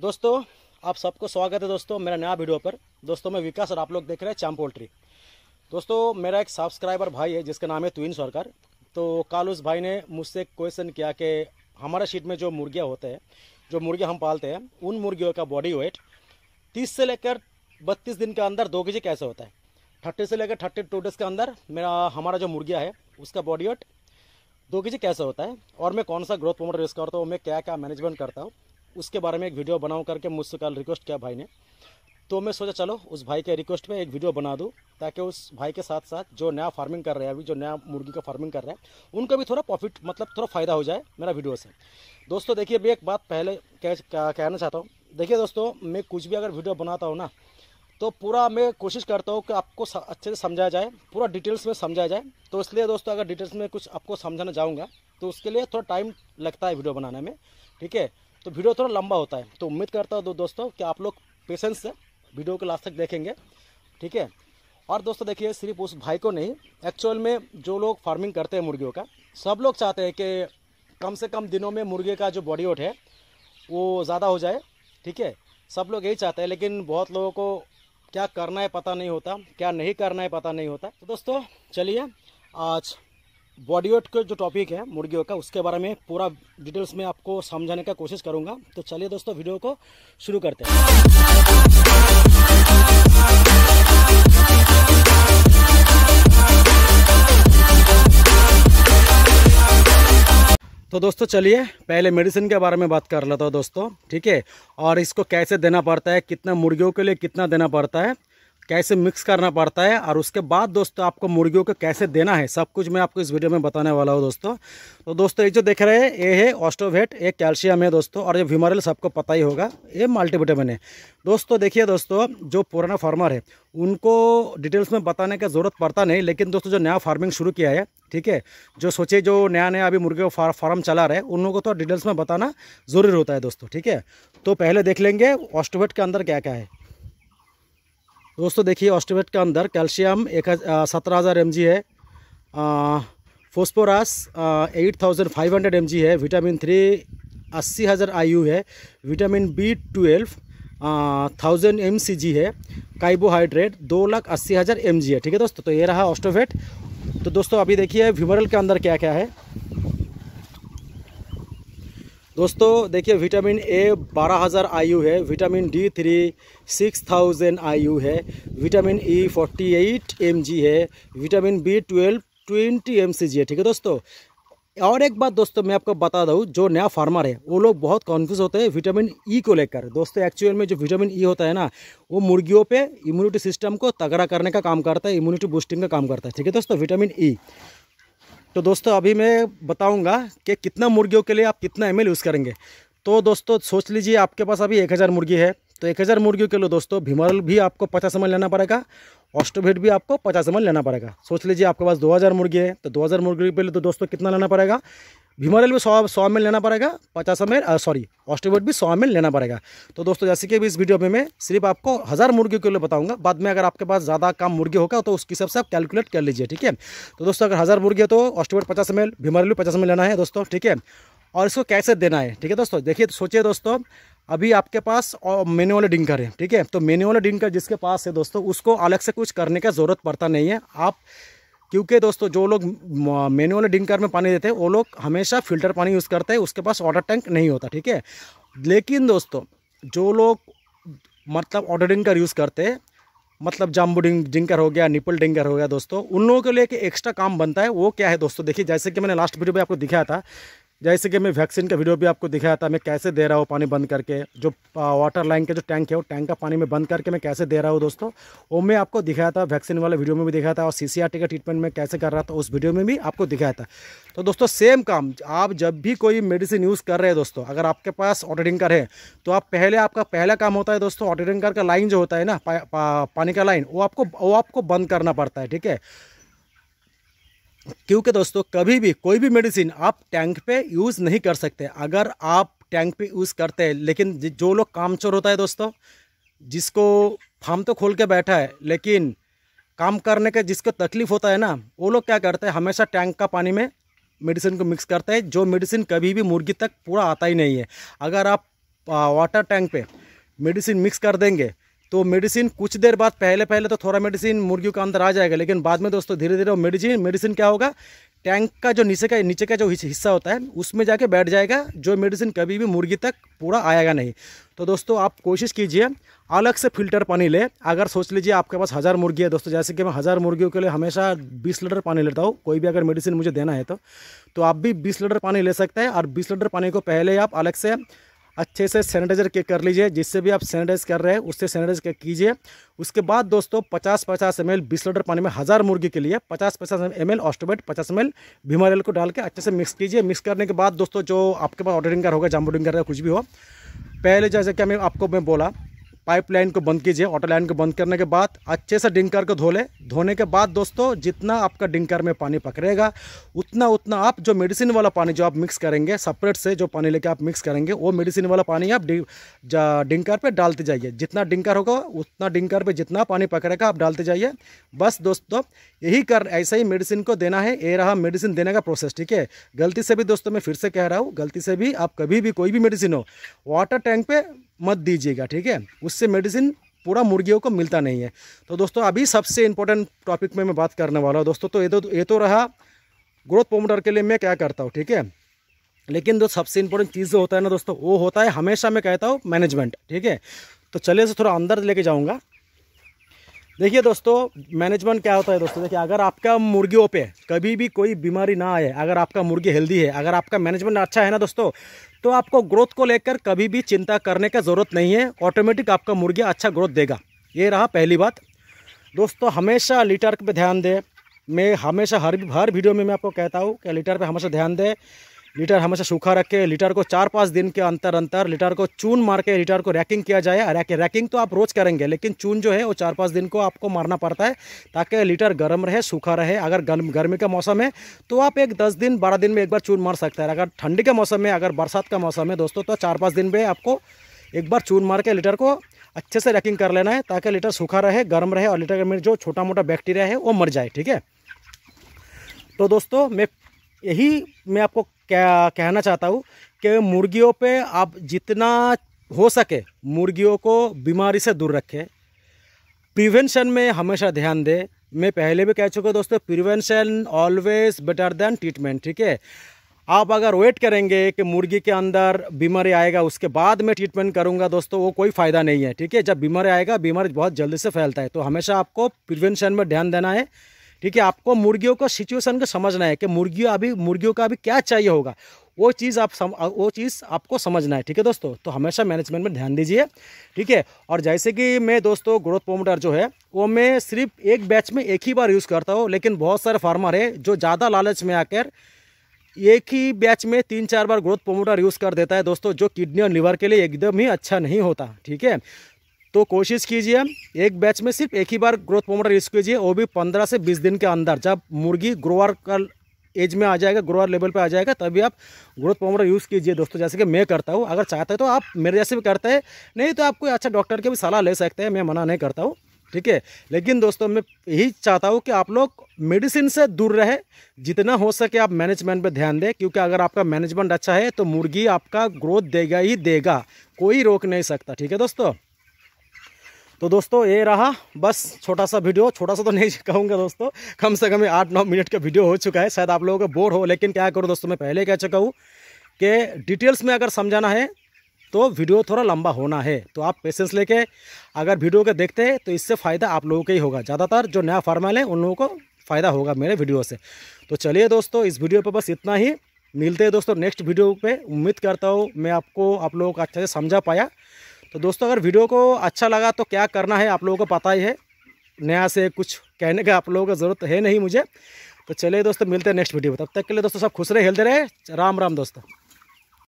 दोस्तों आप सबको स्वागत है दोस्तों मेरा नया वीडियो पर दोस्तों मैं विकास और आप लोग देख रहे हैं चाम पोल्ट्री दोस्तों मेरा एक सब्सक्राइबर भाई है जिसका नाम है तुविन सरकार तो कल उस भाई ने मुझसे क्वेश्चन किया कि हमारे शीट में जो मुर्गियाँ होते हैं जो मुर्गियाँ हम पालते हैं उन मुर्गियों का बॉडी वेट तीस से लेकर बत्तीस दिन के अंदर दो के कैसे होता है थर्टी से लेकर थर्टी टू डेज़ के अंदर मेरा हमारा जो मुर्गिया है उसका बॉडी वेट दो के कैसे होता है और मैं कौन सा ग्रोथ प्रोमोटर यूज़ करता हूँ मैं क्या क्या मैनेजमेंट करता हूँ उसके बारे में एक वीडियो बनाऊँ करके मुझसे कल रिक्वेस्ट किया भाई ने तो मैं सोचा चलो उस भाई के रिक्वेस्ट में एक वीडियो बना दूँ ताकि उस भाई के साथ साथ जो नया फार्मिंग कर रहे हैं अभी जो नया मुर्गी का फार्मिंग कर रहे हैं उनका भी थोड़ा प्रॉफिट मतलब थोड़ा फ़ायदा हो जाए मेरा वीडियो से दोस्तों देखिए अभी एक बात पहले कह, कहना चाहता हूँ देखिए दोस्तों मैं कुछ भी अगर वीडियो बनाता हूँ ना तो पूरा मैं कोशिश करता हूँ कि आपको अच्छे से समझाया जाए पूरा डिटेल्स में समझाया जाए तो इसलिए दोस्तों अगर डिटेल्स में कुछ आपको समझाना चाहूँगा तो उसके लिए थोड़ा टाइम लगता है वीडियो बनाने में ठीक है तो वीडियो थोड़ा लंबा होता है तो उम्मीद करता हूँ दो दोस्तों कि आप लोग पेशेंस से वीडियो को लास्ट तक देखेंगे ठीक है और दोस्तों देखिए सिर्फ उस भाई को नहीं एक्चुअल में जो लोग फार्मिंग करते हैं मुर्गियों का सब लोग चाहते हैं कि कम से कम दिनों में मुर्गे का जो बॉडी वेट है वो ज़्यादा हो जाए ठीक है सब लोग यही चाहते हैं लेकिन बहुत लोगों को क्या करना है पता नहीं होता क्या नहीं करना है पता नहीं होता तो दोस्तों चलिए आज बॉडी वेट का जो टॉपिक है मुर्गियों का उसके बारे में पूरा डिटेल्स में आपको समझाने का कोशिश करूंगा तो चलिए दोस्तों वीडियो को शुरू करते हैं तो दोस्तों चलिए पहले मेडिसिन के बारे में बात कर लेता हूँ दोस्तों ठीक है और इसको कैसे देना पड़ता है कितना मुर्गियों के लिए कितना देना पड़ता है कैसे मिक्स करना पड़ता है और उसके बाद दोस्तों आपको मुर्गियों को कैसे देना है सब कुछ मैं आपको इस वीडियो में बताने वाला हूँ दोस्तों तो दोस्तों ये जो देख रहे हैं ये है ऑस्टोवेट ये कैल्शियम है दोस्तों और ये व्यूमरल सबको पता ही होगा ये मल्टीविटामिन है दोस्तों देखिए दोस्तों जो पुराना फार्मर है उनको डिटेल्स में बताने का ज़रूरत पड़ता नहीं लेकिन दोस्तों जो नया फार्मिंग शुरू किया है ठीक है जो सोचे जो नया नया अभी मुर्गे फार्म चला रहे उन लोगों को तो डिटेल्स में बताना ज़रूरी होता है दोस्तों ठीक है तो पहले देख लेंगे ऑस्टोवेट के अंदर क्या क्या है दोस्तों देखिए ऑस्टोमेट के अंदर कैल्शियम एक सत्रह हज़ार एम है phosphorus eight thousand five hundred M है विटामिन थ्री अस्सी हज़ार आई है vitamin B twelve thousand M है कार्बोहाइड्रेट दो लाख अस्सी हज़ार एम है ठीक है दोस्तों तो ये रहा ऑस्ट्रोवेट तो दोस्तों अभी देखिए व्यूमरल के अंदर क्या क्या है दोस्तों देखिए विटामिन ए 12000 आयु है vitamin D three six thousand IU है vitamin E forty M G है vitamin B twelve twenty G है ठीक है दोस्तों और एक बात दोस्तों मैं आपको बता दूँ जो नया फार्मर है वो लोग बहुत कॉन्फ्यूज होते हैं विटामिन ई e को लेकर दोस्तों एक्चुअल में जो विटामिन ई e होता है ना वो मुर्गियों पे इम्यूनिटी सिस्टम को तगड़ा करने का काम करता है इम्यूनिटी बूस्टिंग का काम करता है ठीक है दोस्तों विटामिन ई e। तो दोस्तों अभी मैं बताऊंगा कि कितना मुर्गियों के लिए आप कितना एम यूज़ करेंगे तो दोस्तों सोच लीजिए आपके पास अभी एक हज़ार मुर्गी है तो एक हज़ार मुर्गियों के लो दोस्तों भीमरल भी आपको पचास एम लेना पड़ेगा ऑस्टोभेट भी आपको पचास एम लेना पड़ेगा सोच लीजिए आपके पास दो हज़ार मुर्गी है तो दो हज़ार मुर्गी के लिए तो दोस्तों कितना लेना पड़ेगा भीमरल भी सौ सौ मिल लेना पड़ेगा पचास एम सॉरी ऑस्टोभेट भी सौ एम लेना पड़ेगा तो दोस्तों जैसे कि इस वीडियो में मैं सिर्फ आपको हज़ार मुर्गियों के लिए बताऊँगा बाद में अगर आपके पास ज़्यादा कम मुर्गी होगा तो उसके हिसाब से आप कैलकुलेट कर लीजिए ठीक है तो दोस्तों अगर हज़ार मुर्गी है तो ऑस्टोभेट पचास एम भीमरल भी पचास एम लेना है दोस्तों ठीक है और इसको कैसे देना है ठीक है दोस्तों देखिए तो सोचिए दोस्तों अभी आपके पास मैनुअल डिंकर है ठीक है तो मैनुअल डिंकर जिसके पास है दोस्तों उसको अलग से कुछ करने का ज़रूरत पड़ता नहीं है आप क्योंकि दोस्तों जो लोग मैनुअल डिंकर में पानी देते हैं वो लोग हमेशा फिल्टर पानी यूज़ करते हैं उसके पास वाटर टैंक नहीं होता ठीक है लेकिन दोस्तों जो लोग मतलब ऑर्डर डिंकर यूज़ करते हैं मतलब जाम्बू डिंकर हो गया निपल डिंकर हो गया दोस्तों उन लोगों के लिए एक एक्स्ट्रा काम बनता है वो क्या है दोस्तों देखिए जैसे कि मैंने लास्ट वीडियो में आपको दिखाया था जैसे कि मैं वैक्सीन का वीडियो भी आपको दिखाया था मैं कैसे दे रहा हूँ पानी बंद करके जो वाटर लाइन के जो टैंक है वो टैंक का पानी में बंद करके मैं कैसे दे रहा हूँ दोस्तों वो मैं आपको दिखाया था वैक्सीन वाले वीडियो में भी दिखाया था और सी का ट्रीटमेंट में कैसे कर रहा था उस वीडियो में भी आपको दिखाया था तो दोस्तों सेम काम आप जब भी कोई मेडिसिन यूज़ कर रहे हैं दोस्तों अगर आपके पास ऑटरिंकर है तो आप पहले आपका पहला काम होता है दोस्तों ऑटरिंकर का लाइन जो होता है ना पानी का लाइन वो आपको वो आपको बंद करना पड़ता है ठीक है क्योंकि दोस्तों कभी भी कोई भी मेडिसिन आप टैंक पे यूज़ नहीं कर सकते अगर आप टैंक पे यूज़ करते हैं लेकिन जो लोग कामचोर होता है दोस्तों जिसको फार्म तो खोल के बैठा है लेकिन काम करने के जिसको तकलीफ होता है ना वो लोग क्या करते हैं हमेशा टैंक का पानी में मेडिसिन को मिक्स करते हैं जो मेडिसिन कभी भी मुर्गी तक पूरा आता ही नहीं है अगर आप वाटर टैंक पर मेडिसिन मिक्स कर देंगे तो मेडिसिन कुछ देर बाद पहले पहले तो थोड़ा मेडिसिन मुर्गियों के अंदर आ जाएगा लेकिन बाद में दोस्तों धीरे धीरे वो मेडिसिन मेडिसिन क्या होगा टैंक का जो नीचे का नीचे का जो हिस्सा होता है उसमें जाके बैठ जाएगा जो मेडिसिन कभी भी मुर्गी तक पूरा आएगा नहीं तो दोस्तों आप कोशिश कीजिए अलग से फिल्टर पानी ले अगर सोच लीजिए आपके पास हज़ार मुर्गी है दोस्तों जैसे कि मैं हज़ार मुर्गियों के लिए हमेशा बीस लीटर पानी लेता हूँ कोई भी अगर मेडिसिन मुझे देना है तो, तो आप भी बीस लीटर पानी ले सकते हैं और बीस लीटर पानी को पहले आप अलग से अच्छे से सैनिटाइजर के कर लीजिए जिससे भी आप सैनिटाइज कर रहे हैं उससे सैनिटाइज के कीजिए उसके बाद दोस्तों पचास पचास एम एल बीस लीटर पानी में हज़ार मुर्गी के लिए पचास पचास एम एल ऑस्टोबेट पचास एम एल भीमारेल को डाल के अच्छे से मिक्स कीजिए मिक्स करने के बाद दोस्तों जो आपके पास ऑर्डरिंग कर होगा जाम्बोडिंग कर कुछ भी हो पहले जैसे कि मैं आपको मैं बोला पाइपलाइन को बंद कीजिए वाटर लाइन को बंद करने के बाद अच्छे से डिंकर को धो ले धोने के बाद दोस्तों जितना आपका डिंकर में पानी पकड़ेगा उतना उतना आप जो मेडिसिन वाला पानी जो आप मिक्स करेंगे सेपरेट से जो पानी लेके आप मिक्स करेंगे वो मेडिसिन वाला पानी आप डिंकर पर डालते जाइए जितना डिंकर होगा उतना डिंकर पर जितना पानी पकड़ेगा आप डालते जाइए बस दोस्तों यही कर ऐसे ही मेडिसिन को देना है ये रहा मेडिसिन देने का प्रोसेस ठीक है गलती से भी दोस्तों मैं फिर से कह रहा हूँ गलती से भी आप कभी भी कोई भी मेडिसिन हो वाटर टैंक पर मत दीजिएगा ठीक है उससे मेडिसिन पूरा मुर्गियों को मिलता नहीं है तो दोस्तों अभी सबसे इंपॉर्टेंट टॉपिक में मैं बात करने वाला हूँ दोस्तों तो ये तो ये तो रहा ग्रोथ प्रोमोटर के लिए मैं क्या करता हूँ ठीक है लेकिन जो सबसे इम्पोर्टेंट चीज़ जो होता है ना दोस्तों वो होता है हमेशा मैं कहता हूँ मैनेजमेंट ठीक है तो चले से थोड़ा अंदर लेके जाऊँगा देखिए दोस्तों मैनेजमेंट क्या होता है दोस्तों देखिए अगर आपका मुर्गियों पे कभी भी कोई बीमारी ना आए अगर आपका मुर्गी हेल्दी है अगर आपका मैनेजमेंट अच्छा है ना दोस्तों तो आपको ग्रोथ को लेकर कभी भी चिंता करने का ज़रूरत नहीं है ऑटोमेटिक आपका मुर्गिया अच्छा ग्रोथ देगा ये रहा पहली बात दोस्तों हमेशा लीटर पर ध्यान दें मैं हमेशा हर हर वीडियो में मैं आपको कहता हूँ कि लीटर पर हमेशा ध्यान दें लीटर हमेशा सूखा रखे लीटर को चार पाँच दिन के अंतर अंतर लीटर को चून मार के लीटर को रैकिंग किया जाए रैक रैकिंग तो आप रोज़ करेंगे लेकिन चून जो है वो चार पाँच दिन को आपको मारना पड़ता है ताकि लीटर गर्म रहे सूखा रहे अगर गर्म गर्मी का मौसम है तो आप एक दस दिन बारह दिन में एक बार चून मार सकते हैं अगर ठंडी के मौसम में अगर बरसात का मौसम है दोस्तों तो चार पाँच दिन में आपको एक बार चून मार के लीटर को अच्छे से रैकिंग कर लेना है ताकि लीटर सूखा रहे गर्म रहे और लीटर में जो छोटा मोटा बैक्टीरिया है वो मर जाए ठीक है तो दोस्तों मैं यही मैं आपको क्या कहना चाहता हूँ कि मुर्गियों पे आप जितना हो सके मुर्गियों को बीमारी से दूर रखें प्रिवेंशन में हमेशा ध्यान दें मैं पहले भी कह चुका दोस्तों prevention always better than treatment ठीक है आप अगर वेट करेंगे कि मुर्गी के अंदर बीमारी आएगा उसके बाद मैं ट्रीटमेंट करूंगा दोस्तों वो कोई फ़ायदा नहीं है ठीक है जब बीमारी आएगा बीमारी बहुत जल्दी से फैलता है तो हमेशा आपको प्रिवेंशन में ध्यान देना है ठीक है आपको मुर्गियों का सिचुएशन को समझना है कि मुर्गियों अभी मुर्गियों का अभी क्या चाहिए होगा वो चीज़ आप सम, वो चीज़ आपको समझना है ठीक है दोस्तों तो हमेशा मैनेजमेंट में ध्यान दीजिए ठीक है और जैसे कि मैं दोस्तों ग्रोथ प्रोमोटर जो है वो मैं सिर्फ एक बैच में एक ही बार यूज़ करता हूँ लेकिन बहुत सारे फार्मर है जो ज़्यादा लालच में आकर एक ही बैच में तीन चार बार ग्रोथ पोमोटर यूज़ कर देता है दोस्तों जो किडनी और लीवर के लिए एकदम ही अच्छा नहीं होता ठीक है तो कोशिश कीजिए एक बैच में सिर्फ एक ही बार ग्रोथ प्रोमोटर यूज़ कीजिए वो भी पंद्रह से बीस दिन के अंदर जब मुर्गी ग्रोअर का एज में आ जाएगा ग्रोअर लेवल पे आ जाएगा तभी आप ग्रोथ प्रोमोटर यूज़ कीजिए दोस्तों जैसे कि मैं करता हूँ अगर चाहते हैं तो आप मेरे जैसे भी करते हैं नहीं तो आप कोई अच्छा डॉक्टर की भी सलाह ले सकते हैं मैं मना नहीं करता हूँ ठीक है लेकिन दोस्तों मैं यही चाहता हूँ कि आप लोग मेडिसिन से दूर रहे जितना हो सके आप मैनेजमेंट पे ध्यान दें क्योंकि अगर आपका मैनेजमेंट अच्छा है तो मुर्गी आपका ग्रोथ देगा ही देगा कोई रोक नहीं सकता ठीक है दोस्तों तो दोस्तों ये रहा बस छोटा सा वीडियो छोटा सा तो नहीं कहूँगा दोस्तों कम से कम आठ नौ मिनट का वीडियो हो चुका है शायद आप लोगों का बोर हो लेकिन क्या करूँ दोस्तों मैं पहले कह चुका हूँ कि डिटेल्स में अगर समझाना है तो वीडियो थोड़ा लंबा होना है तो आप पेशेंस लेके अगर वीडियो को देखते हैं तो इससे फ़ायदा आप लोगों का ही होगा ज़्यादातर जो नया फार्मल है उन लोगों को फ़ायदा होगा मेरे वीडियो से तो चलिए दोस्तों इस वीडियो पर बस इतना ही मिलते हैं दोस्तों नेक्स्ट वीडियो पे उम्मीद करता हूँ मैं आपको आप लोगों को अच्छे से समझा पाया तो दोस्तों अगर वीडियो को अच्छा लगा तो क्या करना है आप लोगों को पता ही है नया से कुछ कहने का आप लोगों को ज़रूरत है नहीं मुझे तो चलिए दोस्तों मिलते हैं नेक्स्ट वीडियो में तब तक के लिए दोस्तों सब खुश रहे हेल्दे रहे राम राम दोस्तों